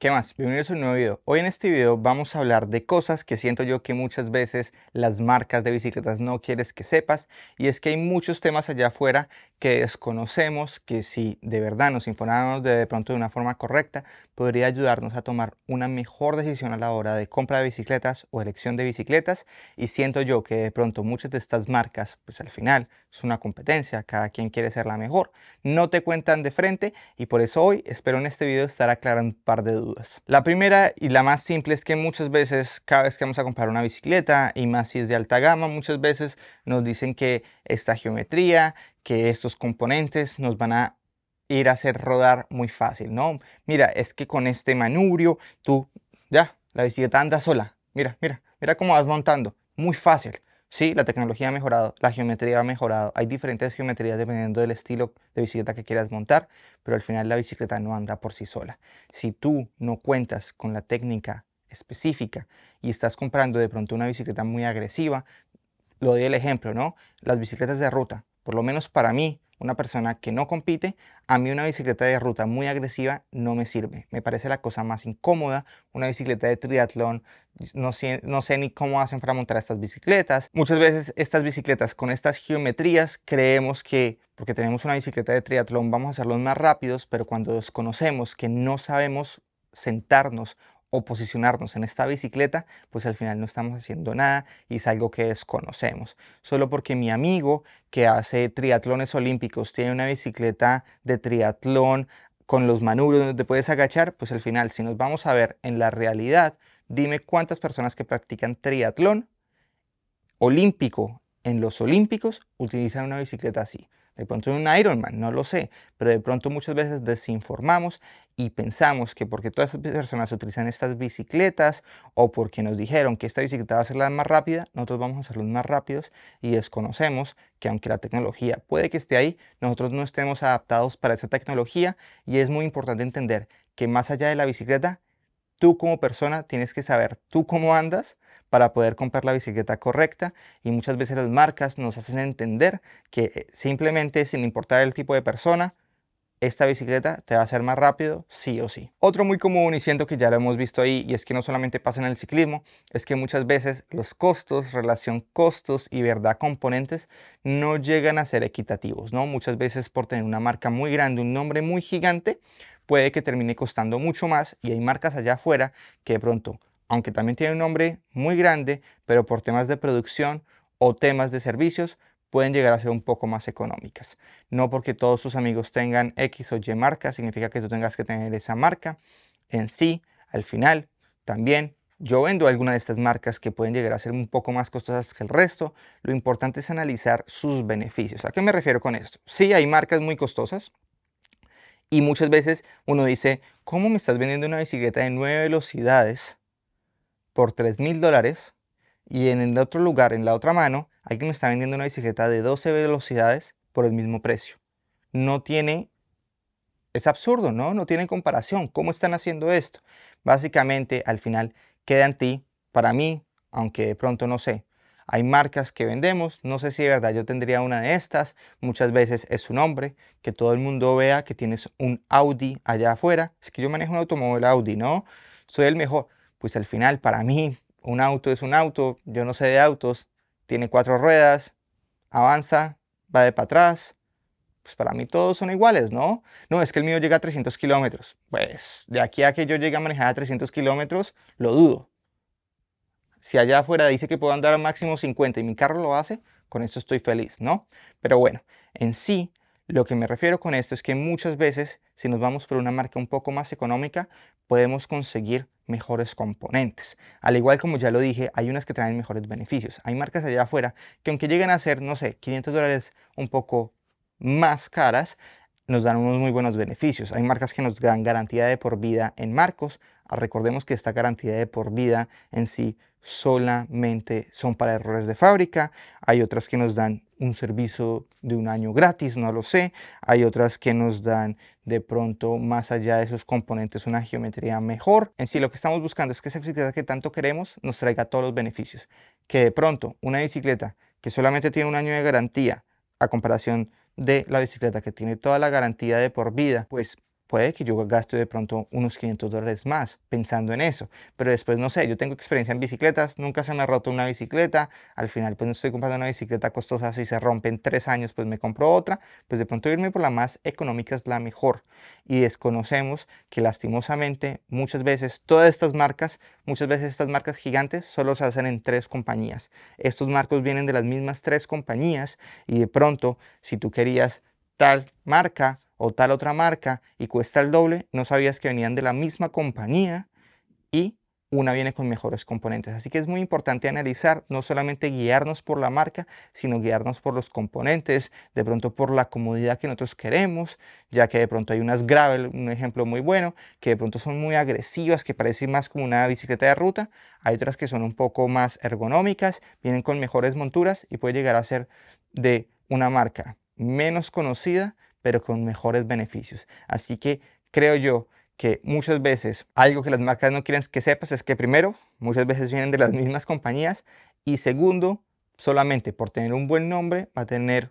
¿Qué más? Bienvenidos a un nuevo video. Hoy en este video vamos a hablar de cosas que siento yo que muchas veces las marcas de bicicletas no quieres que sepas y es que hay muchos temas allá afuera que desconocemos que si de verdad nos informamos de, de pronto de una forma correcta podría ayudarnos a tomar una mejor decisión a la hora de compra de bicicletas o elección de bicicletas y siento yo que de pronto muchas de estas marcas pues al final es una competencia, cada quien quiere ser la mejor. No te cuentan de frente y por eso hoy espero en este video estar aclarando un par de dudas. La primera y la más simple es que muchas veces cada vez que vamos a comprar una bicicleta y más si es de alta gama, muchas veces nos dicen que esta geometría, que estos componentes nos van a ir a hacer rodar muy fácil, ¿no? Mira, es que con este manubrio tú, ya, la bicicleta anda sola. Mira, mira, mira cómo vas montando. Muy fácil. Sí, la tecnología ha mejorado, la geometría ha mejorado. Hay diferentes geometrías dependiendo del estilo de bicicleta que quieras montar, pero al final la bicicleta no anda por sí sola. Si tú no cuentas con la técnica específica y estás comprando de pronto una bicicleta muy agresiva, lo doy el ejemplo, ¿no? Las bicicletas de ruta, por lo menos para mí, una persona que no compite, a mí una bicicleta de ruta muy agresiva no me sirve. Me parece la cosa más incómoda. Una bicicleta de triatlón, no sé, ni cómo hacen para montar estas bicicletas. Muchas veces estas bicicletas con estas geometrías creemos que porque tenemos una bicicleta de triatlón vamos a hacerlos más rápidos, pero cuando desconocemos que no sabemos sentarnos o posicionarnos en esta bicicleta, pues al final no estamos haciendo nada y es algo que desconocemos. Solo porque mi amigo que hace triatlones olímpicos tiene una bicicleta de triatlón con los manubrios donde te puedes agachar, pues al final si nos vamos a ver en la realidad, dime cuántas personas que practican triatlón olímpico en los olímpicos utilizan una bicicleta así de pronto en un Ironman, no lo sé, pero de pronto muchas veces desinformamos y pensamos que porque todas estas personas utilizan estas bicicletas o porque nos dijeron que esta bicicleta va a ser la más rápida, nosotros vamos a ser los más rápidos y desconocemos que aunque la tecnología puede que esté ahí, nosotros no estemos adaptados para esa tecnología y es muy importante entender que más allá de la bicicleta, tú como persona tienes que saber tú cómo andas para poder comprar la bicicleta correcta y muchas veces las marcas nos hacen entender que eh, simplemente sin importar el tipo de persona, esta bicicleta te va a hacer más rápido sí o sí. Otro muy común y siento que ya lo hemos visto ahí y es que no solamente pasa en el ciclismo, es que muchas veces los costos, relación costos y verdad componentes no llegan a ser equitativos, ¿no? Muchas veces por tener una marca muy grande, un nombre muy gigante, puede que termine costando mucho más y hay marcas allá afuera que de pronto aunque también tiene un nombre muy grande, pero por temas de producción o temas de servicios pueden llegar a ser un poco más económicas. No porque todos sus amigos tengan X o Y marca, significa que tú tengas que tener esa marca en sí, al final, también yo vendo alguna de estas marcas que pueden llegar a ser un poco más costosas que el resto. Lo importante es analizar sus beneficios. ¿A qué me refiero con esto? Sí, hay marcas muy costosas. Y muchas veces uno dice, ¿cómo me estás vendiendo una bicicleta de nueve velocidades por 3 mil dólares y en el otro lugar, en la otra mano, alguien me está vendiendo una bicicleta de 12 velocidades por el mismo precio. No tiene, es absurdo, ¿no? No tiene comparación. ¿Cómo están haciendo esto? Básicamente, al final, queda en ti, para mí, aunque de pronto no sé. Hay marcas que vendemos, no sé si de verdad yo tendría una de estas, muchas veces es un hombre, que todo el mundo vea que tienes un Audi allá afuera. Es que yo manejo un automóvil Audi, ¿no? Soy el mejor pues al final para mí un auto es un auto, yo no sé de autos, tiene cuatro ruedas, avanza, va de para atrás, pues para mí todos son iguales, ¿no? No, es que el mío llega a 300 kilómetros. Pues de aquí a que yo llegue a manejar a 300 kilómetros, lo dudo. Si allá afuera dice que puedo andar a máximo 50 y mi carro lo hace, con eso estoy feliz, ¿no? Pero bueno, en sí, lo que me refiero con esto es que muchas veces, si nos vamos por una marca un poco más económica, podemos conseguir mejores componentes. Al igual como ya lo dije, hay unas que traen mejores beneficios. Hay marcas allá afuera que aunque lleguen a ser, no sé, 500 dólares un poco más caras, nos dan unos muy buenos beneficios. Hay marcas que nos dan garantía de por vida en marcos. Ah, recordemos que esta garantía de por vida en sí solamente son para errores de fábrica. Hay otras que nos dan un servicio de un año gratis, no lo sé. Hay otras que nos dan de pronto más allá de esos componentes una geometría mejor. En sí lo que estamos buscando es que esa bicicleta que tanto queremos nos traiga todos los beneficios. Que de pronto una bicicleta que solamente tiene un año de garantía a comparación de la bicicleta, que tiene toda la garantía de por vida. Pues puede que yo gaste de pronto unos 500 dólares más pensando en eso. Pero después, no sé, yo tengo experiencia en bicicletas, nunca se me ha roto una bicicleta, al final pues no estoy comprando una bicicleta costosa, si se rompe en tres años pues me compro otra, pues de pronto irme por la más económica es la mejor. Y desconocemos que lastimosamente muchas veces todas estas marcas, muchas veces estas marcas gigantes solo se hacen en tres compañías. Estos marcos vienen de las mismas tres compañías y de pronto si tú querías tal marca, o tal otra marca y cuesta el doble, no sabías que venían de la misma compañía y una viene con mejores componentes. Así que es muy importante analizar, no solamente guiarnos por la marca, sino guiarnos por los componentes, de pronto por la comodidad que nosotros queremos, ya que de pronto hay unas gravel, un ejemplo muy bueno, que de pronto son muy agresivas, que parecen más como una bicicleta de ruta, hay otras que son un poco más ergonómicas, vienen con mejores monturas y puede llegar a ser de una marca menos conocida, pero con mejores beneficios. Así que creo yo que muchas veces algo que las marcas no quieren que sepas es que primero, muchas veces vienen de las mismas compañías y segundo, solamente por tener un buen nombre va a tener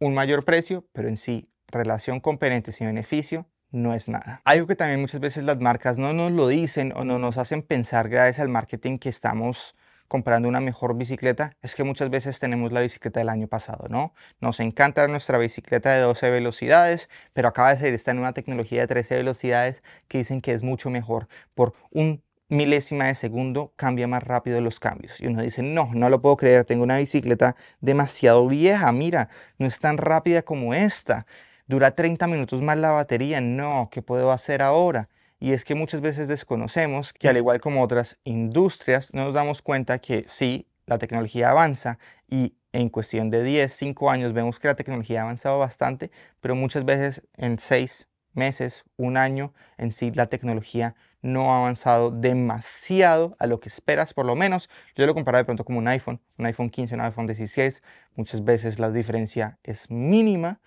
un mayor precio, pero en sí, relación con sin y beneficio no es nada. Algo que también muchas veces las marcas no nos lo dicen o no nos hacen pensar gracias al marketing que estamos comprando una mejor bicicleta es que muchas veces tenemos la bicicleta del año pasado, ¿no? Nos encanta nuestra bicicleta de 12 velocidades, pero acaba de salir esta nueva tecnología de 13 velocidades que dicen que es mucho mejor por un milésima de segundo cambia más rápido los cambios. Y uno dice, no, no lo puedo creer, tengo una bicicleta demasiado vieja, mira, no es tan rápida como esta, dura 30 minutos más la batería, no, ¿qué puedo hacer ahora? y es que muchas veces desconocemos que al igual como otras industrias, no nos damos cuenta que sí, la tecnología avanza y en cuestión de 10, 5 años vemos que la tecnología ha avanzado bastante, pero muchas veces en 6 meses, un año, en sí la tecnología no ha avanzado demasiado a lo que esperas, por lo menos. Yo lo comparo de pronto como un iPhone, un iPhone 15, un iPhone 16, muchas veces la diferencia es mínima.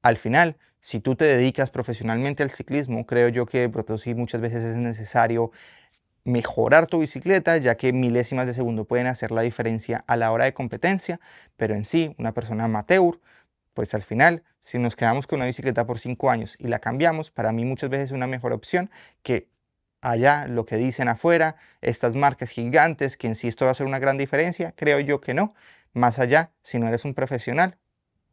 Al final, si tú te dedicas profesionalmente al ciclismo, creo yo que pero sí muchas veces es necesario mejorar tu bicicleta, ya que milésimas de segundo pueden hacer la diferencia a la hora de competencia, pero en sí, una persona amateur, pues al final, si nos quedamos con una bicicleta por cinco años y la cambiamos, para mí muchas veces es una mejor opción que allá lo que dicen afuera, estas marcas gigantes, que en sí esto va a hacer una gran diferencia, creo yo que no. Más allá, si no eres un profesional,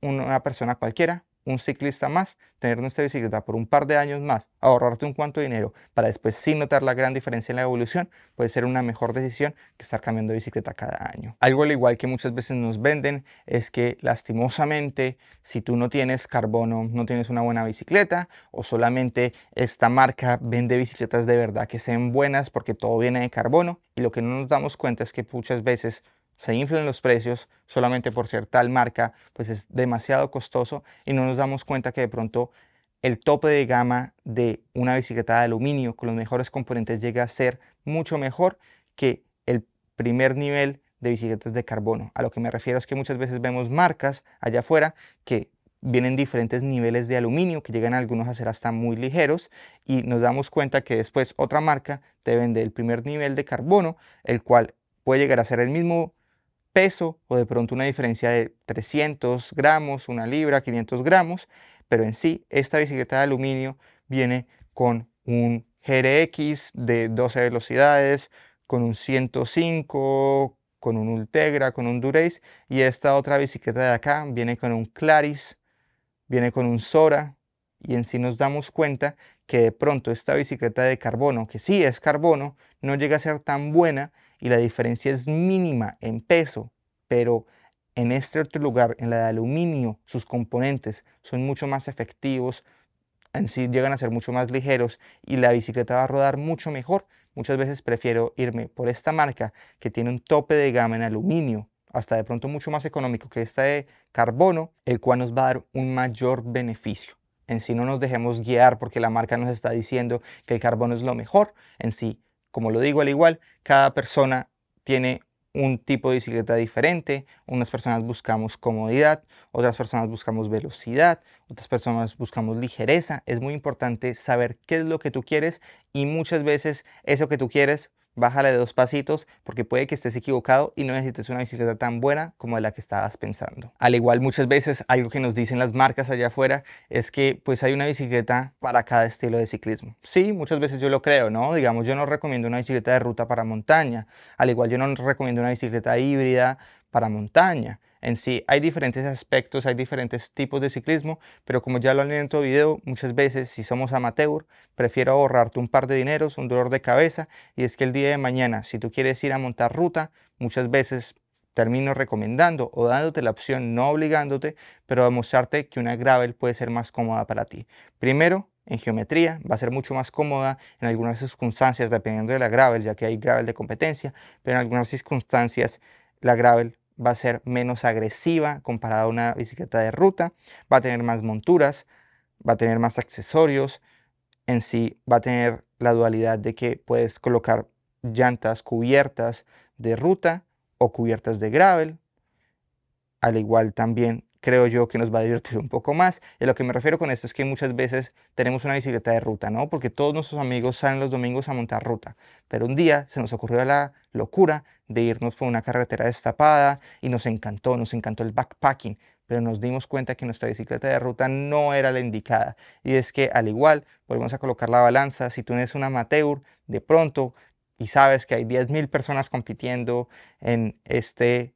una persona cualquiera, un ciclista más, tener nuestra bicicleta por un par de años más, ahorrarte un cuanto dinero para después sin notar la gran diferencia en la evolución, puede ser una mejor decisión que estar cambiando de bicicleta cada año. Algo al igual que muchas veces nos venden es que lastimosamente si tú no tienes carbono, no tienes una buena bicicleta o solamente esta marca vende bicicletas de verdad que sean buenas porque todo viene de carbono y lo que no nos damos cuenta es que muchas veces se inflan los precios solamente por ser tal marca, pues es demasiado costoso y no nos damos cuenta que de pronto el tope de gama de una bicicleta de aluminio con los mejores componentes llega a ser mucho mejor que el primer nivel de bicicletas de carbono. A lo que me refiero es que muchas veces vemos marcas allá afuera que vienen diferentes niveles de aluminio que llegan algunos a ser hasta muy ligeros y nos damos cuenta que después otra marca te vende el primer nivel de carbono, el cual puede llegar a ser el mismo peso o de pronto una diferencia de 300 gramos, una libra, 500 gramos, pero en sí esta bicicleta de aluminio viene con un GRX de 12 velocidades, con un 105, con un Ultegra, con un Durace y esta otra bicicleta de acá viene con un Claris, viene con un Sora y en sí nos damos cuenta que de pronto esta bicicleta de carbono, que sí es carbono, no llega a ser tan buena y la diferencia es mínima en peso, pero en este otro lugar, en la de aluminio, sus componentes son mucho más efectivos, en sí llegan a ser mucho más ligeros y la bicicleta va a rodar mucho mejor. Muchas veces prefiero irme por esta marca que tiene un tope de gama en aluminio, hasta de pronto mucho más económico que esta de carbono, el cual nos va a dar un mayor beneficio. En sí no nos dejemos guiar porque la marca nos está diciendo que el carbono es lo mejor. En sí como lo digo al igual, cada persona tiene un tipo de bicicleta diferente. Unas personas buscamos comodidad, otras personas buscamos velocidad, otras personas buscamos ligereza. Es muy importante saber qué es lo que tú quieres y muchas veces eso que tú quieres Bájale de dos pasitos porque puede que estés equivocado y no necesites una bicicleta tan buena como la que estabas pensando. Al igual muchas veces algo que nos dicen las marcas allá afuera es que pues hay una bicicleta para cada estilo de ciclismo. Sí, muchas veces yo lo creo, ¿no? Digamos, yo no recomiendo una bicicleta de ruta para montaña, al igual yo no recomiendo una bicicleta híbrida para montaña en sí hay diferentes aspectos, hay diferentes tipos de ciclismo, pero como ya lo han leído en otro video, muchas veces si somos amateur, prefiero ahorrarte un par de dineros, un dolor de cabeza, y es que el día de mañana, si tú quieres ir a montar ruta, muchas veces termino recomendando o dándote la opción, no obligándote, pero a mostrarte que una gravel puede ser más cómoda para ti. Primero, en geometría, va a ser mucho más cómoda en algunas circunstancias, dependiendo de la gravel, ya que hay gravel de competencia, pero en algunas circunstancias la gravel va a ser menos agresiva comparada a una bicicleta de ruta, va a tener más monturas, va a tener más accesorios, en sí va a tener la dualidad de que puedes colocar llantas cubiertas de ruta o cubiertas de gravel, al igual también creo yo que nos va a divertir un poco más. Y lo que me refiero con esto es que muchas veces tenemos una bicicleta de ruta, ¿no? Porque todos nuestros amigos salen los domingos a montar ruta, pero un día se nos ocurrió la locura de irnos por una carretera destapada y nos encantó, nos encantó el backpacking, pero nos dimos cuenta que nuestra bicicleta de ruta no era la indicada. Y es que al igual, volvemos a colocar la balanza, si tú eres un amateur, de pronto y sabes que hay 10.000 personas compitiendo en este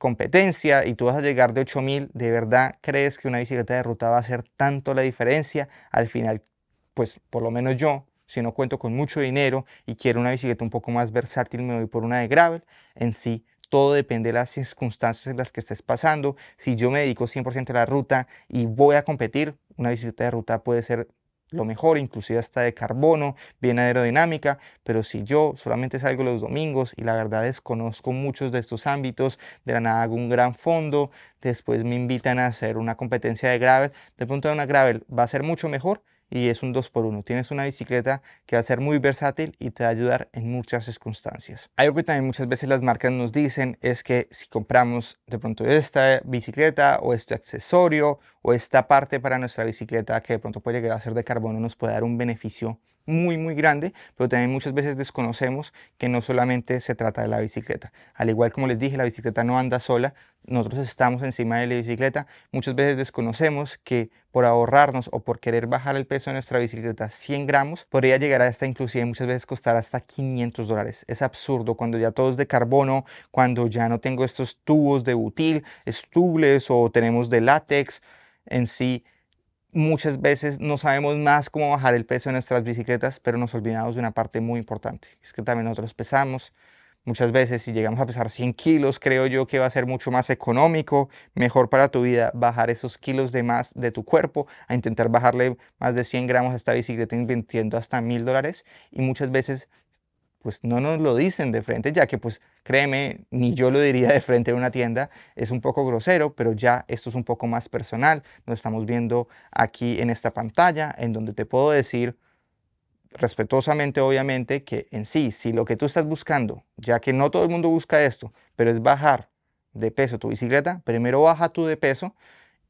competencia y tú vas a llegar de 8000, ¿de verdad crees que una bicicleta de ruta va a hacer tanto la diferencia? Al final, pues por lo menos yo, si no cuento con mucho dinero y quiero una bicicleta un poco más versátil, me voy por una de gravel. En sí, todo depende de las circunstancias en las que estés pasando. Si yo me dedico 100% a la ruta y voy a competir, una bicicleta de ruta puede ser lo mejor, inclusive hasta de carbono, bien aerodinámica, pero si yo solamente salgo los domingos y la verdad es conozco muchos de estos ámbitos, de la nada hago un gran fondo, después me invitan a hacer una competencia de gravel, de pronto una gravel va a ser mucho mejor y es un 2x1. Tienes una bicicleta que va a ser muy versátil y te va a ayudar en muchas circunstancias. Algo que también muchas veces las marcas nos dicen es que si compramos de pronto esta bicicleta o este accesorio o esta parte para nuestra bicicleta que de pronto puede llegar a ser de carbono, nos puede dar un beneficio muy, muy grande, pero también muchas veces desconocemos que no solamente se trata de la bicicleta. Al igual como les dije, la bicicleta no anda sola, nosotros estamos encima de la bicicleta, muchas veces desconocemos que por ahorrarnos o por querer bajar el peso de nuestra bicicleta 100 gramos, podría llegar a esta inclusive muchas veces costar hasta 500 dólares. Es absurdo cuando ya todo es de carbono, cuando ya no tengo estos tubos de butil, estubles o tenemos de látex en sí muchas veces no sabemos más cómo bajar el peso de nuestras bicicletas, pero nos olvidamos de una parte muy importante. Es que también nosotros pesamos. Muchas veces si llegamos a pesar 100 kilos, creo yo que va a ser mucho más económico, mejor para tu vida bajar esos kilos de más de tu cuerpo, a intentar bajarle más de 100 gramos a esta bicicleta invirtiendo hasta mil dólares. Y muchas veces pues no nos lo dicen de frente, ya que pues créeme, ni yo lo diría de frente en una tienda, es un poco grosero, pero ya esto es un poco más personal, lo estamos viendo aquí en esta pantalla, en donde te puedo decir respetuosamente, obviamente, que en sí, si lo que tú estás buscando, ya que no todo el mundo busca esto, pero es bajar de peso tu bicicleta, primero baja tú de peso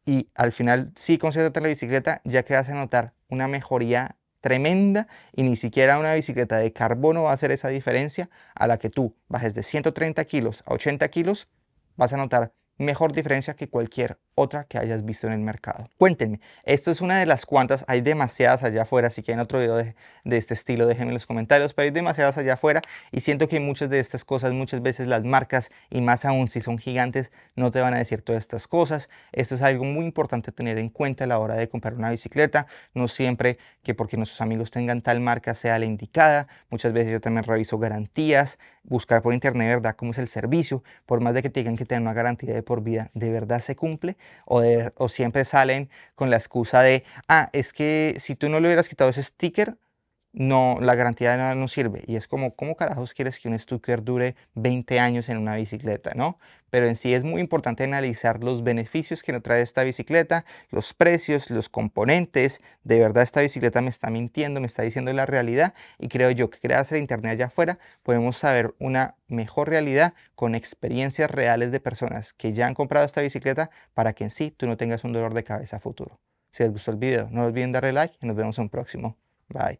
y al final sí concéntrate la bicicleta, ya que vas a notar una mejoría tremenda y ni siquiera una bicicleta de carbono va a hacer esa diferencia a la que tú bajes de 130 kilos a 80 kilos, vas a notar mejor diferencia que cualquier otra que hayas visto en el mercado. Cuéntenme, esto es una de las cuantas, hay demasiadas allá afuera, así que en otro video de, de, este estilo déjenme en los comentarios, pero hay demasiadas allá afuera y siento que muchas de estas cosas, muchas veces las marcas y más aún si son gigantes, no te van a decir todas estas cosas. Esto es algo muy importante tener en cuenta a la hora de comprar una bicicleta, no siempre que porque nuestros amigos tengan tal marca sea la indicada, muchas veces yo también reviso garantías, buscar por internet, ¿verdad? Cómo es el servicio, por más de que te digan que tienen una garantía de por vida, ¿de verdad se cumple? O, o siempre salen con la excusa de, ah, es que si tú no le hubieras quitado ese sticker, no, la garantía de nada no sirve. Y es como, ¿cómo carajos quieres que un Stuker dure 20 años en una bicicleta, no? Pero en sí es muy importante analizar los beneficios que nos trae esta bicicleta, los precios, los componentes. De verdad, esta bicicleta me está mintiendo, me está diciendo la realidad. Y creo yo que creas el internet allá afuera podemos saber una mejor realidad con experiencias reales de personas que ya han comprado esta bicicleta para que en sí tú no tengas un dolor de cabeza futuro. Si les gustó el video, no olviden darle like y nos vemos en un próximo. Bye.